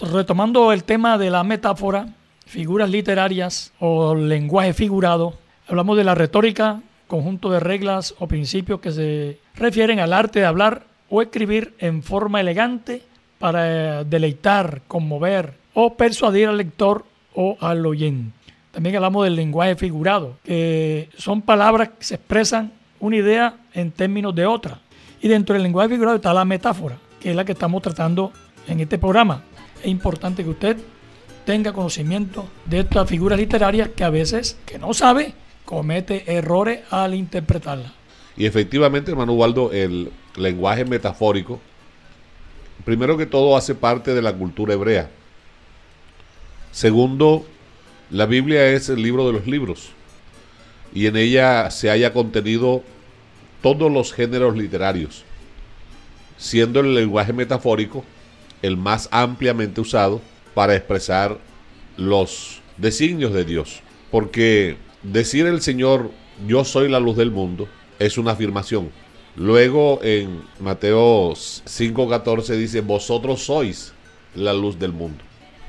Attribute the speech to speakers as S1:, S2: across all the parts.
S1: retomando el tema de la metáfora, figuras literarias o lenguaje figurado, hablamos de la retórica, conjunto de reglas o principios que se refieren al arte de hablar o escribir en forma elegante para eh, deleitar, conmover o persuadir al lector o al oyente. También hablamos del lenguaje figurado, que son palabras que se expresan una idea en términos de otra. Y dentro del lenguaje figurado está la metáfora, que es la que estamos tratando en este programa es importante que usted tenga conocimiento de estas figuras literarias que a veces, que no sabe, comete errores al interpretarla
S2: Y efectivamente, hermano Waldo, el lenguaje metafórico, primero que todo, hace parte de la cultura hebrea. Segundo, la Biblia es el libro de los libros y en ella se haya contenido todos los géneros literarios, siendo el lenguaje metafórico el más ampliamente usado para expresar los designios de Dios. Porque decir el Señor, yo soy la luz del mundo, es una afirmación. Luego en Mateo 5:14 dice, vosotros sois la luz del mundo.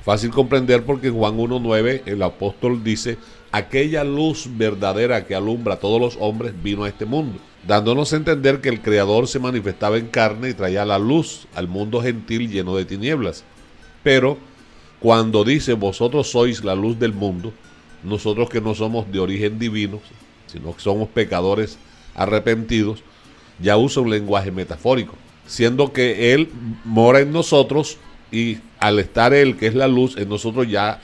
S2: Fácil comprender porque en Juan 1:9 el apóstol dice, aquella luz verdadera que alumbra a todos los hombres vino a este mundo dándonos a entender que el Creador se manifestaba en carne y traía la luz al mundo gentil lleno de tinieblas. Pero cuando dice vosotros sois la luz del mundo, nosotros que no somos de origen divino, sino que somos pecadores arrepentidos, ya usa un lenguaje metafórico, siendo que Él mora en nosotros y al estar Él, que es la luz, en nosotros ya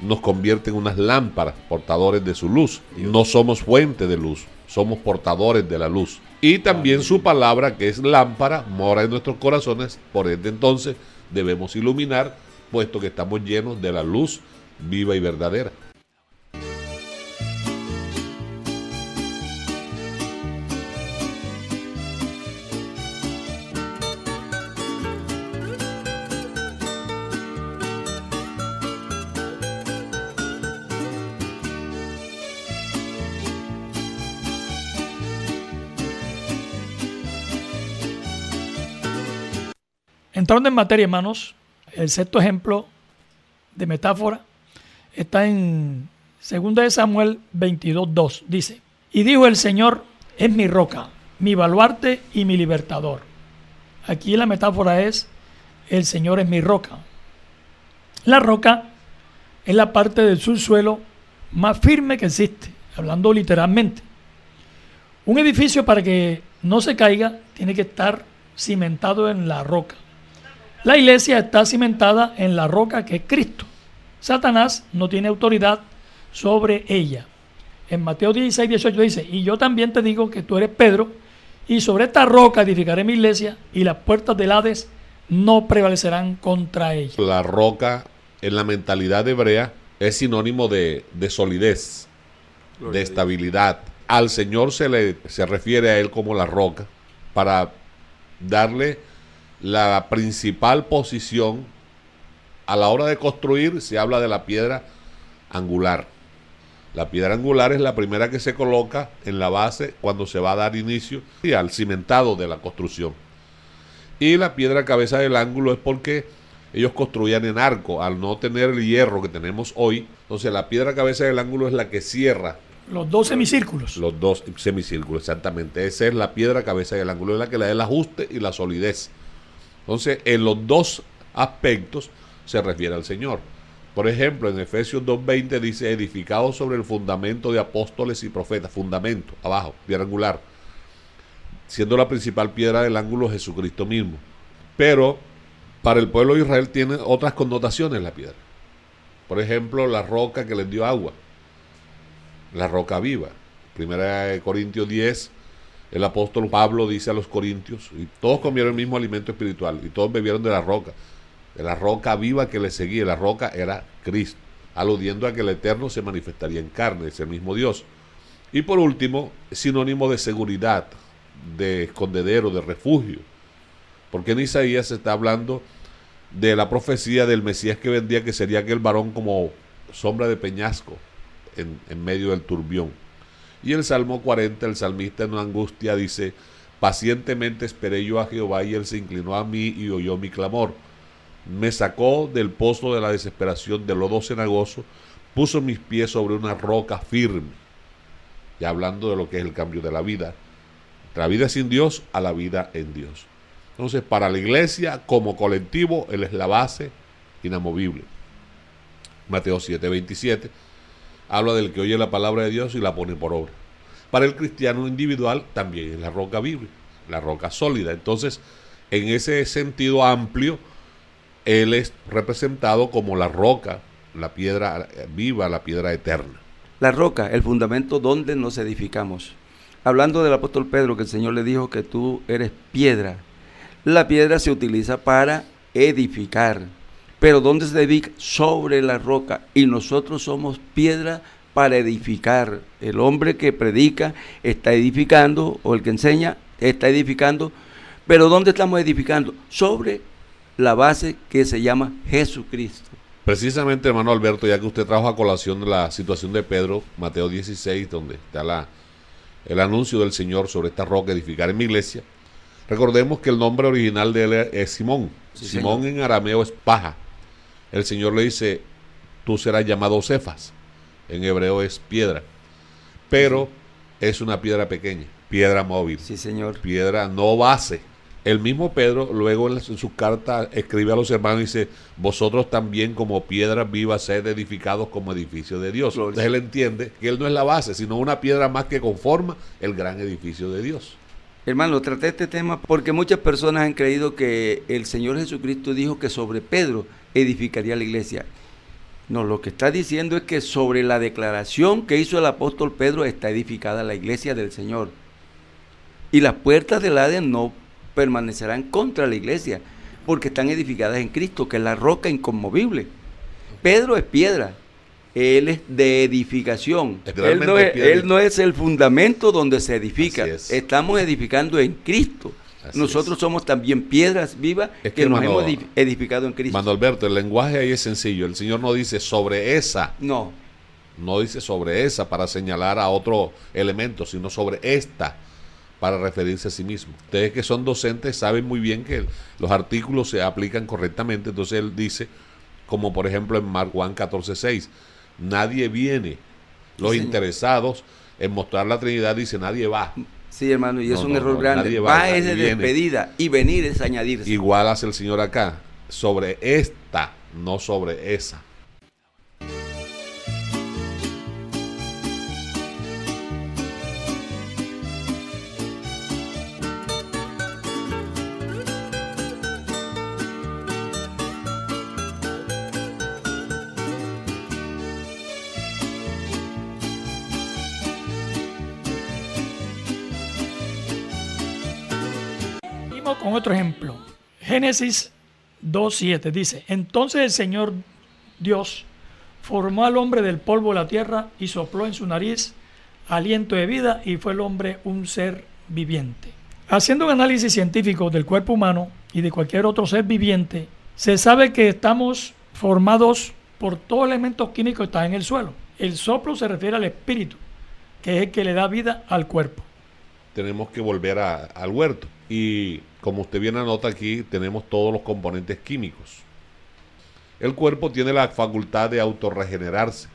S2: nos convierte en unas lámparas portadores de su luz. No somos fuente de luz somos portadores de la luz. Y también su palabra, que es lámpara, mora en nuestros corazones, por este entonces debemos iluminar, puesto que estamos llenos de la luz viva y verdadera.
S1: Entrando en materia, hermanos, el sexto ejemplo de metáfora está en 2 de Samuel 22.2. Dice, y dijo el Señor, es mi roca, mi baluarte y mi libertador. Aquí la metáfora es, el Señor es mi roca. La roca es la parte del subsuelo más firme que existe, hablando literalmente. Un edificio para que no se caiga tiene que estar cimentado en la roca. La iglesia está cimentada en la roca que es Cristo. Satanás no tiene autoridad sobre ella. En Mateo 16, 18 dice, y yo también te digo que tú eres Pedro, y sobre esta roca edificaré mi iglesia, y las puertas del Hades no prevalecerán contra ella.
S2: La roca en la mentalidad hebrea es sinónimo de, solidez, de estabilidad. Al Señor se le se refiere a él como la roca para darle la principal posición a la hora de construir se habla de la piedra angular. La piedra angular es la primera que se coloca en la base cuando se va a dar inicio y al cimentado de la construcción. Y la piedra cabeza del ángulo es porque ellos construían en arco, al no tener el hierro que tenemos hoy. Entonces la piedra cabeza del ángulo es la que cierra.
S1: Los dos semicírculos.
S2: Los dos semicírculos, exactamente. Esa es la piedra cabeza del ángulo, es la que le da el ajuste y la solidez entonces, en los dos aspectos se refiere al Señor. Por ejemplo, en Efesios 2.20 dice, edificado sobre el fundamento de apóstoles y profetas, fundamento, abajo, piedra angular, siendo la principal piedra del ángulo Jesucristo mismo. Pero para el pueblo de Israel tiene otras connotaciones la piedra. Por ejemplo, la roca que les dio agua, la roca viva. Primera de Corintios 10, el apóstol Pablo dice a los corintios, y todos comieron el mismo alimento espiritual, y todos bebieron de la roca, de la roca viva que le seguía, la roca era Cristo, aludiendo a que el Eterno se manifestaría en carne, es el mismo Dios. Y por último, sinónimo de seguridad, de escondedero, de refugio, porque en Isaías se está hablando de la profecía del Mesías que vendía, que sería aquel varón como sombra de peñasco en, en medio del turbión. Y el Salmo 40, el salmista en angustia dice, pacientemente esperé yo a Jehová y él se inclinó a mí y oyó mi clamor. Me sacó del pozo de la desesperación los lodo cenagoso, puso mis pies sobre una roca firme. Y hablando de lo que es el cambio de la vida, la vida sin Dios a la vida en Dios. Entonces, para la iglesia como colectivo, Él es la base inamovible. Mateo 7, 27 habla del que oye la palabra de Dios y la pone por obra. Para el cristiano individual también es la roca viva, la roca sólida. Entonces, en ese sentido amplio, él es representado
S3: como la roca, la piedra eh, viva, la piedra eterna. La roca, el fundamento donde nos edificamos. Hablando del apóstol Pedro, que el Señor le dijo que tú eres piedra. La piedra se utiliza para edificar pero dónde se dedica sobre la roca y nosotros somos piedra para edificar. El hombre que predica está edificando o el que enseña está edificando, pero ¿dónde estamos edificando? Sobre la base que se llama Jesucristo.
S2: Precisamente, hermano Alberto, ya que usted trajo a colación la situación de Pedro, Mateo 16, donde está la, el anuncio del Señor sobre esta roca edificar en mi iglesia, recordemos que el nombre original de él es Simón. Simón en arameo es paja el Señor le dice, tú serás llamado Cefas, en hebreo es piedra, pero es una piedra pequeña, piedra móvil. Sí, señor. Piedra no base. El mismo Pedro luego en, su carta escribe a los hermanos y dice, vosotros también como piedra viva sed edificados como edificio de Dios. él entiende que él no es la base,
S3: sino una piedra más que conforma el gran edificio de Dios. Hermano, traté este tema porque muchas personas han creído que el Señor Jesucristo dijo que sobre Pedro edificaría la iglesia. No, lo que está diciendo es que sobre la declaración que hizo el apóstol Pedro está edificada la iglesia del Señor. Y las puertas del Hades no permanecerán contra la iglesia, porque están edificadas en Cristo, que es la roca inconmovible. Pedro es piedra, él es de edificación. Él no es, el fundamento donde se edifica. Estamos edificando en Cristo. Nosotros somos también piedras vivas que, nos hemos edificado en Cristo. Mano Alberto, el lenguaje ahí
S2: es sencillo. El Señor no dice sobre esa. No. No dice sobre esa para señalar a otro elemento, sino sobre esta para referirse a sí mismo. Ustedes que son docentes saben muy bien que los artículos se aplican correctamente. Entonces él dice, como por ejemplo en Mark Juan nadie viene. Los interesados en mostrar la Trinidad dice, nadie va. Mm.
S3: Sí, hermano, y es un error grande. Va, a ser despedida
S2: y venir es añadirse. Igual hace el Señor acá, sobre esta, no sobre esa.
S1: con otro ejemplo. Génesis 2.7 dice, entonces el Señor Dios formó al hombre del polvo de la tierra y sopló en su nariz aliento de vida y fue el hombre un ser viviente. Haciendo un análisis científico del cuerpo humano y de cualquier otro ser viviente, se sabe que estamos formados por todos elementos químicos que están en el suelo. El soplo se refiere al espíritu, que es el que le da vida al cuerpo
S2: tenemos que volver al huerto. Y como usted bien anota aquí, tenemos todos los componentes químicos. El cuerpo tiene la facultad de autorregenerarse,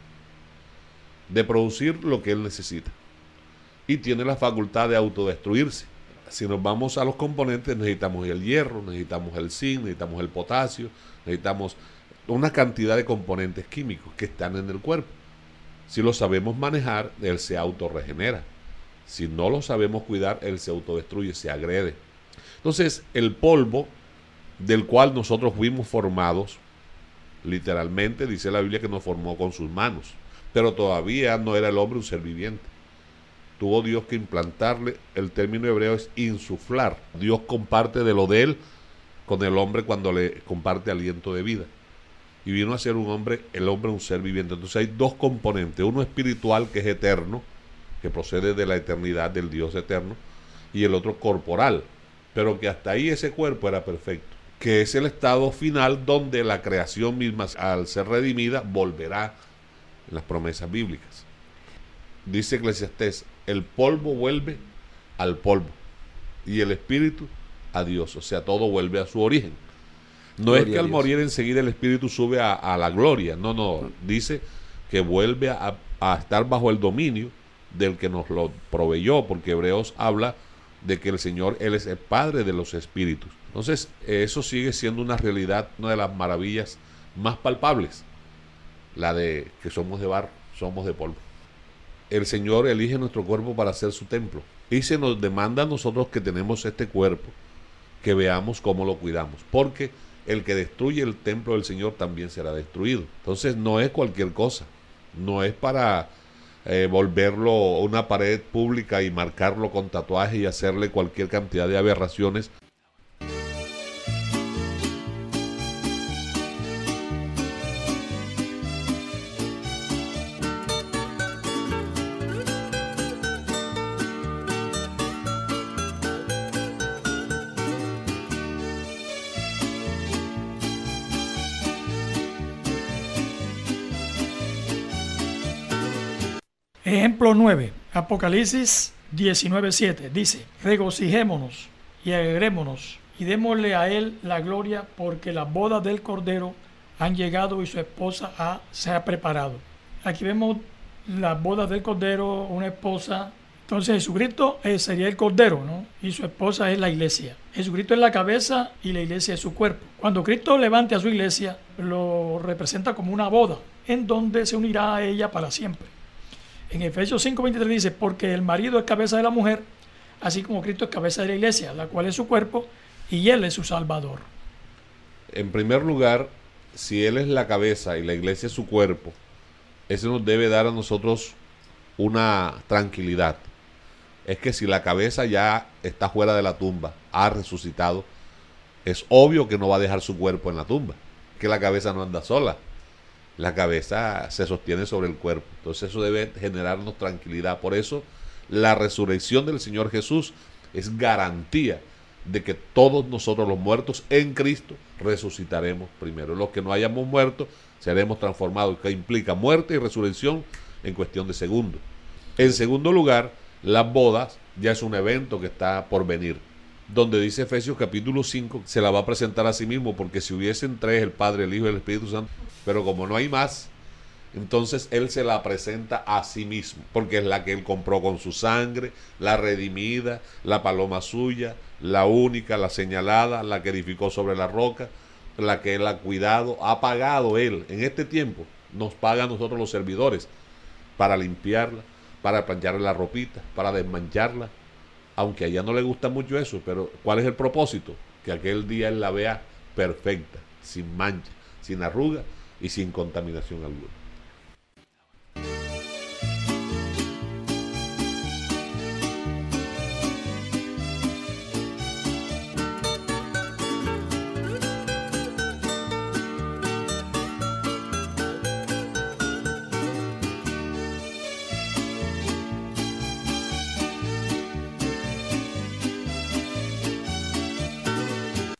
S2: de producir lo que él necesita. Y tiene la facultad de autodestruirse. Si nos vamos a los componentes, necesitamos el hierro, necesitamos el zinc, necesitamos el potasio, necesitamos una cantidad de componentes químicos que están en el cuerpo. Si lo sabemos manejar, él se autorregenera. Si no lo sabemos cuidar, él se autodestruye, se agrede. Entonces, el polvo del cual nosotros fuimos formados, literalmente dice la Biblia que nos formó con sus manos, pero todavía no era el hombre un ser viviente. Tuvo Dios que implantarle, el término hebreo es insuflar. Dios comparte de lo de él con el hombre cuando le comparte aliento de vida. Y vino a ser un hombre, el hombre un ser viviente. Entonces hay dos componentes, uno espiritual que es eterno, que procede de la eternidad del Dios eterno, y el otro corporal, pero que hasta ahí ese cuerpo era perfecto, que es el estado final donde la creación misma, al ser redimida, volverá las promesas bíblicas. Dice Eclesiastes el polvo vuelve al polvo y el espíritu a Dios, o sea, todo vuelve a su origen. No es que al morir enseguida el espíritu sube a, la gloria, no, no, dice que vuelve a estar bajo el dominio del que nos lo proveyó, porque Hebreos habla de que el Señor, Él es el Padre de los Espíritus. Entonces, eso sigue siendo una realidad, una de las maravillas más palpables, la de que somos de barro, somos de polvo. El Señor elige nuestro cuerpo para ser su templo y se nos demanda a nosotros que tenemos este cuerpo, que veamos cómo lo cuidamos, porque el que destruye el templo del Señor también será destruido. Entonces, no es cualquier cosa, no es para eh, volverlo una pared pública y marcarlo con tatuaje y hacerle cualquier cantidad de aberraciones
S1: 9, Apocalipsis 19.7 dice, regocijémonos y alegrémonos y démosle a él la gloria porque las bodas del Cordero han llegado y su esposa se ha preparado. Aquí vemos las bodas del Cordero, una esposa. Entonces Jesucristo eh, sería el Cordero, ¿no? Y su esposa es la iglesia. Jesucristo es la cabeza y la iglesia es su cuerpo. Cuando Cristo levante a su iglesia, lo representa como una boda, en donde se unirá a ella para siempre. En Efesios 5:23 dice, porque el marido es cabeza de la mujer, así como Cristo es cabeza de la iglesia, la cual es su cuerpo, y él es su salvador.
S2: En primer lugar, si él es la cabeza y la iglesia es su cuerpo, eso nos debe dar a nosotros una tranquilidad. Es que si la cabeza ya está fuera de la tumba, ha resucitado, es obvio que no va a dejar su cuerpo en la tumba, que la cabeza no anda sola, la cabeza se sostiene sobre el cuerpo. Entonces eso debe generarnos tranquilidad. Por eso la resurrección del Señor Jesús es garantía de que todos nosotros los muertos en Cristo resucitaremos primero. Los que no hayamos muerto seremos transformados, que implica muerte y resurrección en cuestión de segundo. En segundo lugar, las bodas ya es un evento que está por venir donde dice Efesios capítulo 5, se la va a presentar a sí mismo, porque si hubiesen tres, el Padre, el Hijo y el Espíritu Santo, pero como no hay más, entonces Él se la presenta a sí mismo, porque es la que Él compró con su sangre, la redimida, la paloma suya, la única, la señalada, la que edificó sobre la roca, la que Él ha cuidado, ha pagado Él en este tiempo, nos paga a nosotros los servidores para limpiarla, para plancharle la ropita, para desmancharla, aunque a ella no le gusta mucho eso, pero ¿cuál es el propósito? Que aquel día él la vea perfecta, sin mancha, sin arruga y sin contaminación alguna.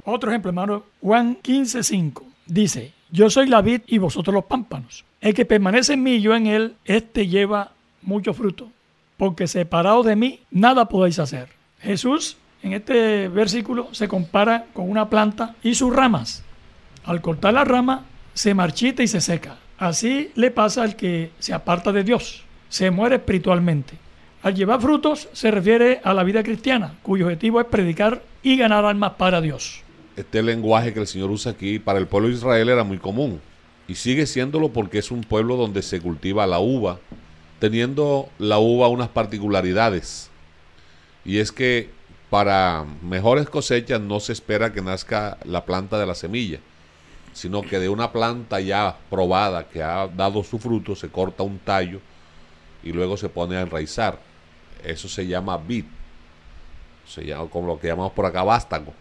S1: Otro ejemplo, hermano, Juan 15:5 dice: Yo soy la vid y vosotros los pámpanos. El que permanece en mí y yo en él, este lleva mucho fruto, porque separado de mí nada podéis hacer. Jesús en este versículo se compara con una planta y sus ramas. Al cortar la rama, se marchita y se seca. Así le pasa al que se aparta de Dios, se muere espiritualmente. Al llevar frutos se refiere a la vida cristiana, cuyo objetivo es predicar y ganar almas para Dios
S2: este lenguaje que el Señor usa aquí para el pueblo de Israel era muy común y sigue siéndolo porque es un pueblo donde se cultiva la uva, teniendo la uva unas particularidades. Y es que para mejores cosechas no se espera que nazca la planta de la semilla, sino que de una planta ya probada que ha dado su fruto se corta un tallo y luego se pone a enraizar. Eso se llama vid, se llama como lo que llamamos por acá vástago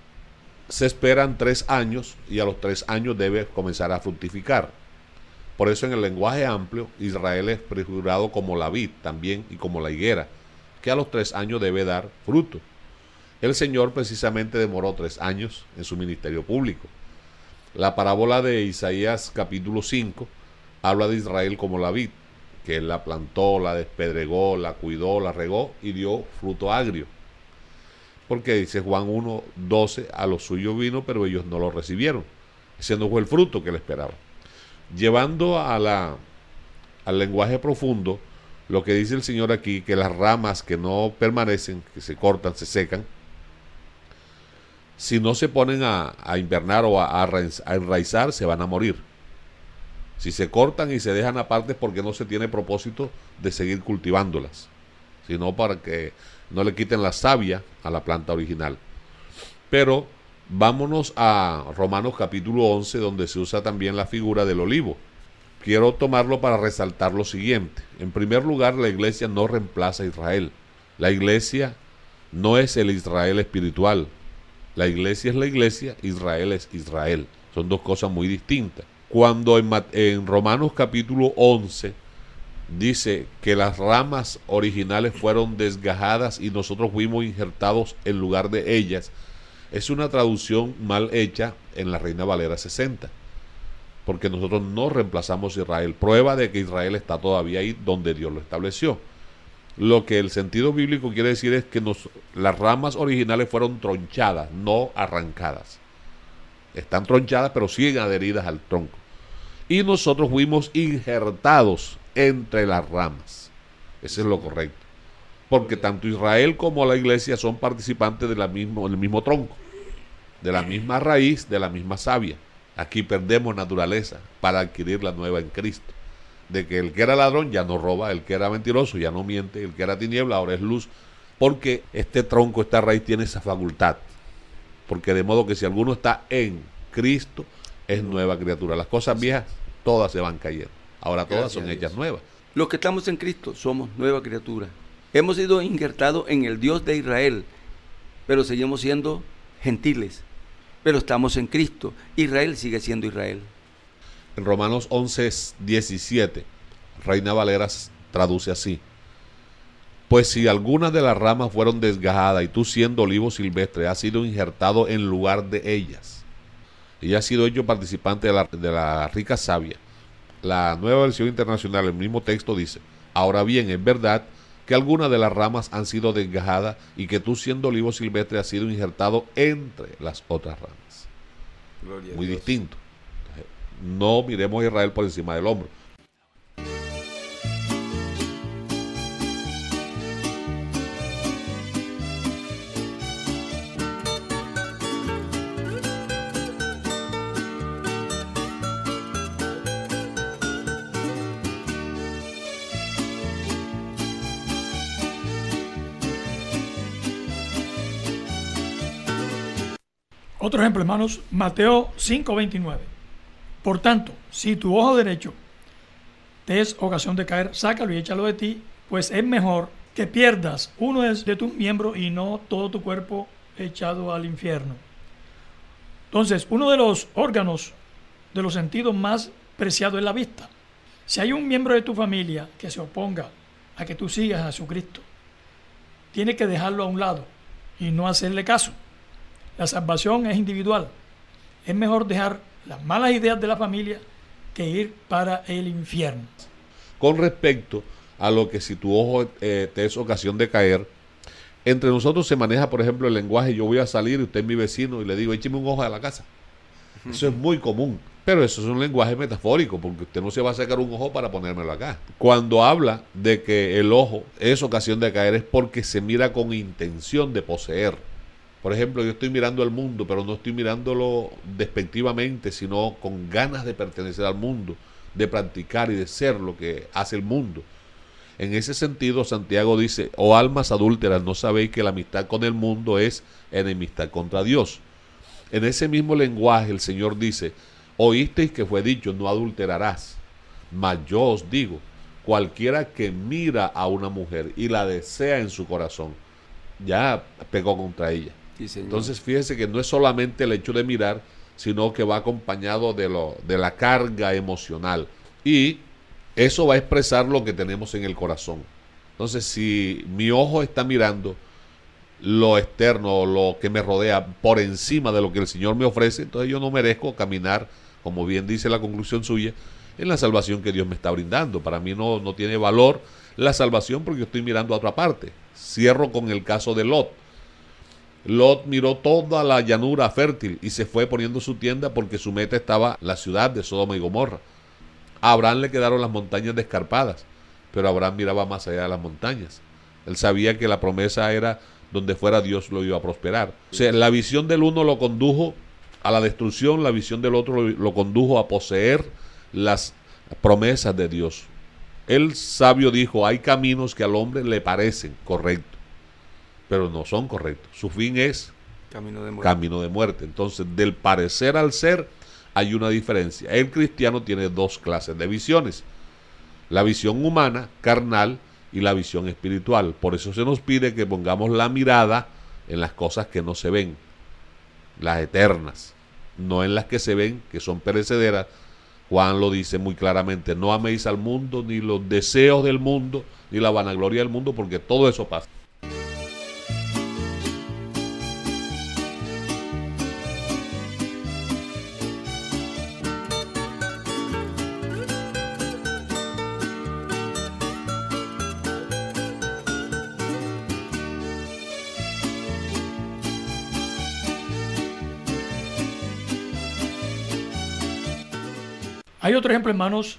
S2: se esperan tres años y a los tres años debe comenzar a fructificar. Por eso en el lenguaje amplio, Israel es prejurado como la vid también y como la higuera, que a los tres años debe dar fruto. El Señor precisamente demoró tres años en su ministerio público. La parábola de Isaías capítulo 5 habla de Israel como la vid, que la plantó, la despedregó, la cuidó, la regó y dio fruto agrio. Porque dice Juan 1, 12, a los suyos vino, pero ellos no lo recibieron. Ese no fue el fruto que le esperaba. Llevando a la, al lenguaje profundo, lo que dice el Señor aquí, que las ramas que no permanecen, que se cortan, se secan, si no se ponen a, invernar o a, a enraizar, se van a morir. Si se cortan y se dejan aparte es porque no se tiene propósito de seguir cultivándolas, sino para que no le quiten la savia a la planta original. Pero vámonos a Romanos capítulo 11, donde se usa también la figura del olivo. Quiero tomarlo para resaltar lo siguiente. En primer lugar, la iglesia no reemplaza a Israel. La iglesia no es el Israel espiritual. La iglesia es la iglesia, Israel es Israel. Son dos cosas muy distintas. Cuando en, Romanos capítulo 11 dice que las ramas originales fueron desgajadas y nosotros fuimos injertados en lugar de ellas. Es una traducción mal hecha en la Reina Valera 60, porque nosotros no reemplazamos a Israel. Prueba de que Israel está todavía ahí donde Dios lo estableció. Lo que el sentido bíblico quiere decir es que las ramas originales fueron tronchadas, no arrancadas. Están tronchadas, pero siguen adheridas al tronco. Y nosotros fuimos injertados entre las ramas. Eso es lo correcto. Porque tanto Israel como la iglesia son participantes del mismo tronco, de la misma raíz, de la misma savia. Aquí perdemos naturaleza para adquirir la nueva en Cristo. De que el que era ladrón ya no roba, el que era mentiroso ya no miente, el que era tiniebla ahora es luz. Porque este tronco, esta raíz tiene esa facultad. Porque de modo que si alguno está en Cristo, es nueva criatura. Las cosas viejas todas se van cayendo. Ahora todas son ellas
S3: nuevas. Los que estamos en Cristo somos nueva criatura. Hemos sido injertados en el Dios de Israel, pero seguimos siendo gentiles. Pero estamos en Cristo. Israel sigue siendo Israel. En Romanos
S2: 11, 17, Reina Valera traduce así. Pues si algunas de las ramas fueron desgajadas y tú siendo olivo silvestre has sido injertado en lugar de ellas y has sido hecho participante de la, de la rica savia, la nueva versión internacional, el mismo texto dice, ahora bien, es verdad que algunas de las ramas han sido desgajadas y que tú siendo olivo silvestre has sido injertado entre las otras ramas. Muy distinto. No miremos a Israel por encima del hombro.
S1: Otro ejemplo, hermanos, Mateo 5:29. Por tanto, si tu ojo derecho te es ocasión de caer, sácalo y échalo de ti, pues es mejor que pierdas uno de tus miembros y no todo tu cuerpo echado al infierno. Entonces, uno de los órganos de los sentidos más preciados es la vista. Si hay un miembro de tu familia que se oponga a que tú sigas a Jesucristo, tiene que dejarlo a un lado y no hacerle caso. La salvación es individual. Es mejor dejar las malas ideas de la familia que ir para el infierno.
S2: Con respecto a lo que si tu ojo eh, te es ocasión de caer, entre nosotros se maneja, por ejemplo, el lenguaje, yo voy a salir y usted es mi vecino y le digo, écheme un ojo a la casa. Eso es muy común. Pero eso es un lenguaje metafórico, porque usted no se va a sacar un ojo para ponérmelo acá. Cuando habla de que el ojo es ocasión de caer, es porque se mira con intención de poseer. Por ejemplo, yo estoy mirando al mundo, pero no estoy mirándolo despectivamente, sino con ganas de pertenecer al mundo, de practicar y de ser lo que hace el mundo. En ese sentido, Santiago dice, oh almas adúlteras, no sabéis que la amistad con el mundo es enemistad contra Dios. En ese mismo lenguaje el Señor dice, oísteis que fue dicho, no adulterarás. Mas yo os digo, cualquiera que mira a una mujer y la desea en su corazón, ya pegó contra ella. Entonces fíjese que no es solamente el hecho de mirar, sino que va acompañado de, lo, de la carga emocional. Y eso va a expresar lo que tenemos en el corazón. Entonces, si mi ojo está mirando lo externo, lo que me rodea, por encima de lo que el Señor me ofrece, entonces yo no merezco caminar, como bien dice la conclusión suya, en la salvación que Dios me está brindando. Para mí no, no tiene valor la salvación porque estoy mirando a otra parte. Cierro con el caso de Lot. Lot miró toda la llanura fértil y se fue poniendo su tienda porque su meta estaba la ciudad de Sodoma y Gomorra. A Abraham le quedaron las montañas descarpadas, pero Abraham miraba más allá de las montañas. Él sabía que la promesa era donde fuera Dios lo iba a prosperar. O sea, la visión del uno lo condujo a la destrucción, la visión del otro lo, lo condujo a poseer las promesas de Dios. El sabio dijo, hay caminos que al hombre le parecen correctos pero no son correctos. Su fin es camino de muerte. Camino de muerte. Entonces, del parecer al ser hay una diferencia. El cristiano tiene dos clases de visiones. La visión humana, carnal, y la visión espiritual. Por eso se nos pide que pongamos la mirada en las cosas que no se ven, las eternas, no en las que se ven, que son perecederas. Juan lo dice muy claramente, no améis al mundo, ni los deseos del mundo, ni la vanagloria del mundo, porque todo eso pasa.
S1: ejemplo, hermanos,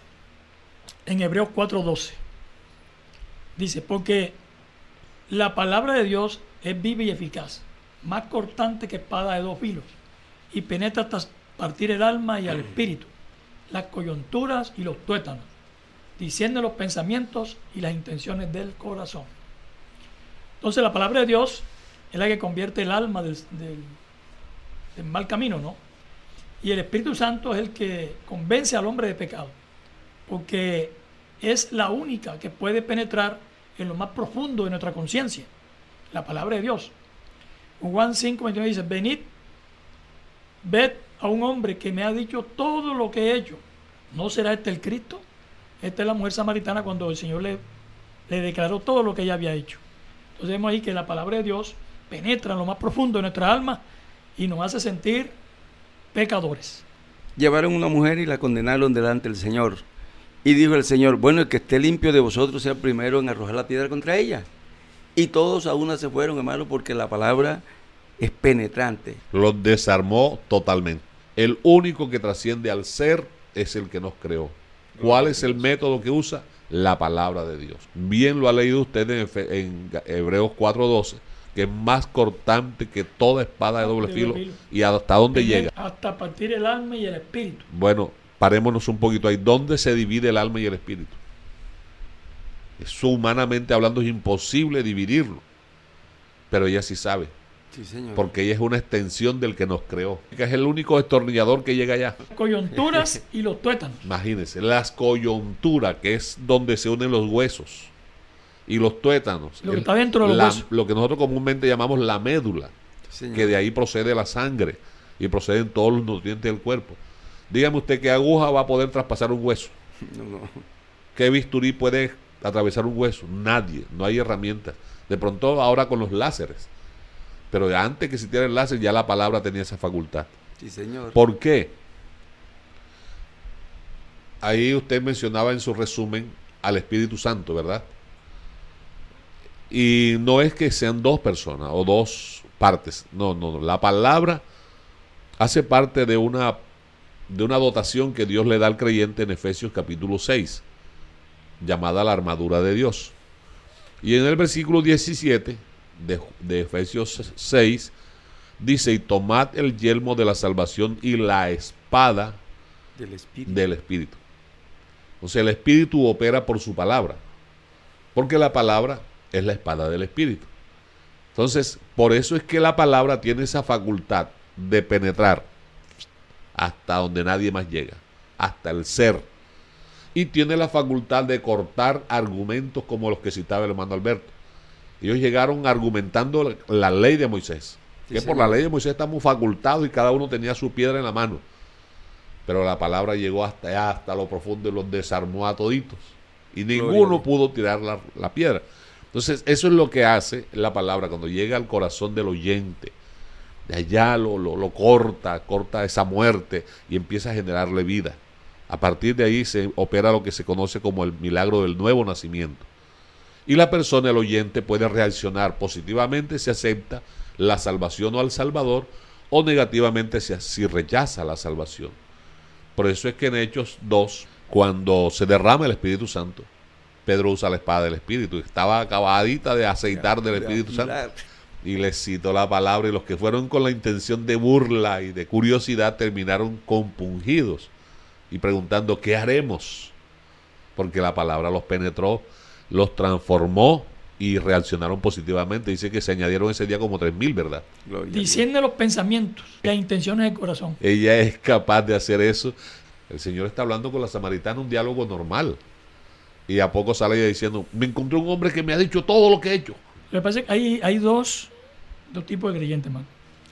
S1: en Hebreos 4:12. Dice, porque la palabra de Dios es viva y eficaz, más cortante que espada de dos filos, y penetra hasta partir el alma y al espíritu, las coyunturas y los tuétanos, diciendo los pensamientos y las intenciones del corazón. Entonces la palabra de Dios es la que convierte el alma del mal camino, ¿no? Y el Espíritu Santo es el que convence al hombre de pecado, porque es la única que puede penetrar en lo más profundo de nuestra conciencia, la palabra de Dios. Juan 5, 21 dice, venid, ved a un hombre que me ha dicho todo lo que he hecho. ¿No será este el Cristo? Esta es la mujer samaritana cuando el Señor le, le declaró todo lo que ella había hecho. Entonces vemos ahí que la palabra de Dios penetra en lo más profundo de nuestra alma y nos hace sentir pecadores.
S3: Llevaron una mujer y la condenaron delante del Señor. Y dijo el Señor, bueno, el que esté limpio de vosotros sea primero en arrojar la piedra contra ella. Y todos a una se fueron, hermano, porque la palabra es penetrante.
S2: Los desarmó totalmente. El único que trasciende al ser es el que nos creó. ¿Cuál es el método que usa? La palabra de Dios. Bien lo ha leído usted en, en Hebreos 4.12 que es más cortante que toda espada de doble filo y hasta dónde llega.
S1: Hasta partir el alma y el espíritu.
S2: Bueno, parémonos un poquito ahí. ¿Dónde se divide el alma y el espíritu? Eso humanamente hablando es imposible dividirlo. Pero ella sí sabe.
S1: Sí, señor. Porque
S2: ella es una extensión del que nos creó. Que es el único destornillador que llega allá.
S1: coyunturas y los tuétanos.
S2: Imagínense, las coyunturas, que es donde se unen los huesos y los tuétanos. Lo que, nosotros comúnmente llamamos la médula, que de ahí procede la sangre y proceden todos los nutrientes del cuerpo. Dígame usted qué aguja va a poder traspasar un hueso. No, ¿Qué bisturí puede atravesar un hueso? Nadie, no hay herramienta. De pronto ahora con los láseres. Pero antes que si el láser ya la palabra tenía esa facultad.
S3: Sí, señor. ¿Por
S2: qué? Ahí usted mencionaba en su resumen al Espíritu Santo, ¿verdad? Y no es que sean dos personas o dos partes. No, no, no. La palabra hace parte de una, de una dotación que Dios le da al creyente en Efesios capítulo 6, llamada la armadura de Dios. Y en el versículo 17 de, Efesios 6 dice, y tomad el yelmo de la salvación y la espada
S3: del espíritu. del
S2: espíritu. O sea, el espíritu opera por su palabra. Porque la palabra es la espada del Espíritu. Entonces, por eso es que la palabra tiene esa facultad de penetrar hasta donde nadie más llega, hasta el ser. Y tiene la facultad de cortar argumentos como los que citaba el hermano Alberto. Ellos llegaron argumentando la ley de Moisés. que por la ley de Moisés estamos facultados y cada uno tenía su piedra en la mano. Pero la palabra llegó hasta, hasta lo profundo y los desarmó a toditos. Y ninguno pudo tirar la, la piedra. Entonces, eso es lo que hace la palabra cuando llega al corazón del oyente. De allá lo, lo, corta, corta esa muerte y empieza a generarle vida. A partir de ahí se opera lo que se conoce como el milagro del nuevo nacimiento. Y la persona, el oyente, puede reaccionar positivamente si acepta la salvación o al Salvador, o negativamente si, si rechaza la salvación. Por eso es que en Hechos 2, cuando se derrama el Espíritu Santo, Pedro usa la espada del Espíritu. Estaba acabadita de aceitar del Espíritu Santo. Y le citó la palabra y los que fueron con la intención de burla y de curiosidad terminaron compungidos y preguntando, ¿qué haremos? Porque la palabra los penetró, los transformó y reaccionaron positivamente. Dice que se añadieron ese día como 3.000, ¿verdad?
S1: Diciendo los pensamientos, las intenciones de corazón.
S2: Ella es capaz de hacer eso. El Señor está hablando con la samaritana un diálogo normal y a poco sale ella diciendo, me encontré un hombre que me ha dicho todo lo que he hecho.
S1: Me parece que hay, hay dos, tipos de creyentes, man.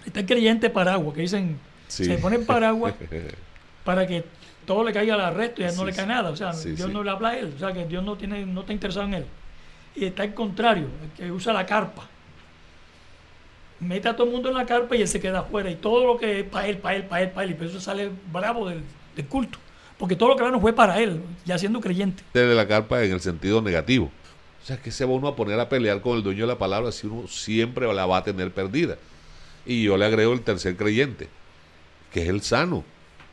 S1: Está el creyente paraguas, que dicen, se ponen paraguas para que todo le caiga al arresto y a él no le cae nada. O sea, Dios no le habla a él, o sea, que Dios no, tiene, no está interesado en él. Y está el contrario, el que usa la carpa. Mete a todo el mundo en la carpa y él se queda afuera. Y todo lo que es para él, para él, para él, para él. Y por eso sale bravo del culto porque todo lo que no fue para él, ya siendo creyente.
S2: Desde la carpa en el sentido negativo. O sea, que se va uno a poner a pelear con el dueño de la palabra si uno siempre la va a tener perdida. Y yo le agrego el tercer creyente, que es el sano,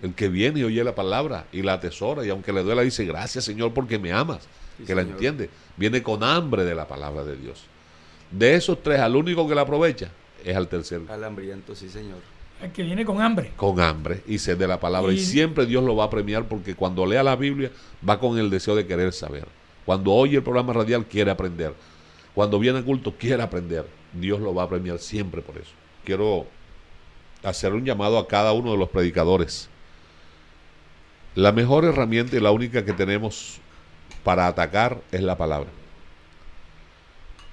S2: el que viene y oye la palabra y la atesora, y aunque le duela, dice gracias Señor porque me amas, que la entiende. Viene con hambre de la palabra de Dios. De esos tres, al único que la aprovecha es al tercero. Al hambriento, sí, Señor.
S1: El que viene con hambre.
S2: Con hambre y se de la palabra. Y, siempre Dios lo va a premiar porque cuando lea la Biblia va con el deseo de querer saber. Cuando oye el programa radial quiere aprender. Cuando viene al culto quiere aprender. Dios lo va a premiar siempre por eso. Quiero hacer un llamado a cada uno de los predicadores. La mejor herramienta y la única que tenemos para atacar es la palabra.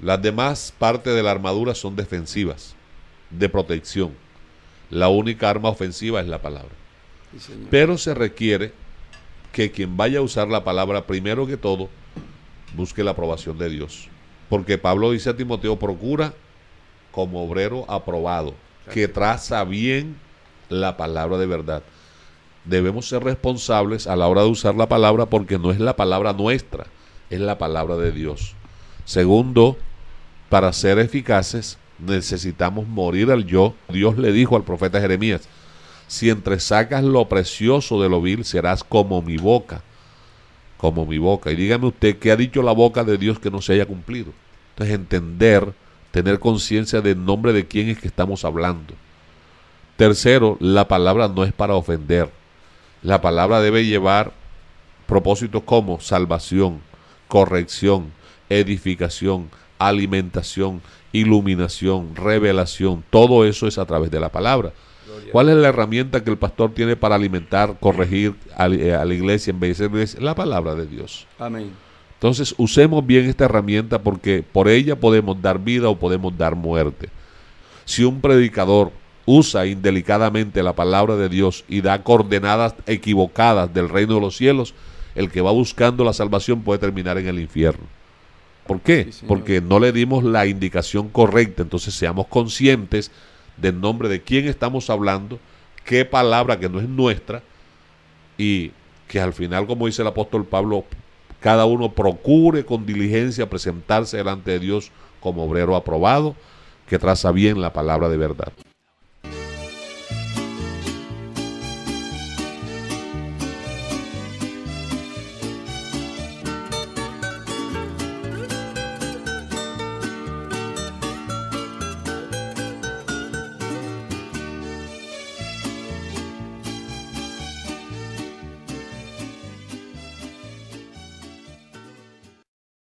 S2: Las demás partes de la armadura son defensivas, de protección la única arma ofensiva es la palabra. Pero se requiere que quien vaya a usar la palabra, primero que todo, busque la aprobación de Dios. Porque Pablo dice a Timoteo, procura como obrero aprobado, que traza bien la palabra de verdad. Debemos ser responsables a la hora de usar la palabra porque no es la palabra nuestra, es la palabra de Dios. Segundo, para ser eficaces necesitamos morir al yo. Dios le dijo al profeta Jeremías, si entresacas lo precioso de lo vil, serás como mi boca, como mi boca. Y dígame usted, ¿qué ha dicho la boca de Dios que no se haya cumplido? Entonces entender, tener conciencia del nombre de quién es que estamos hablando. Tercero, la palabra no es para ofender. La palabra debe llevar propósitos como salvación, corrección, edificación, alimentación, iluminación, revelación, todo eso es a través de la palabra. ¿Cuál es la herramienta que el pastor tiene para alimentar, corregir eh, a, la iglesia, en en Es la palabra de Dios. Amén. Entonces usemos bien esta herramienta porque por ella podemos dar vida o podemos dar muerte. Si un predicador usa indelicadamente la palabra de Dios y da coordenadas equivocadas del reino de los cielos, el que va buscando la salvación puede terminar en el infierno. ¿Por qué? Porque no le dimos la indicación correcta. Entonces seamos conscientes del nombre de quién estamos hablando, qué palabra que no es nuestra y que al final, como dice el apóstol Pablo, cada uno procure con diligencia presentarse delante de Dios como obrero aprobado que traza bien la palabra de verdad.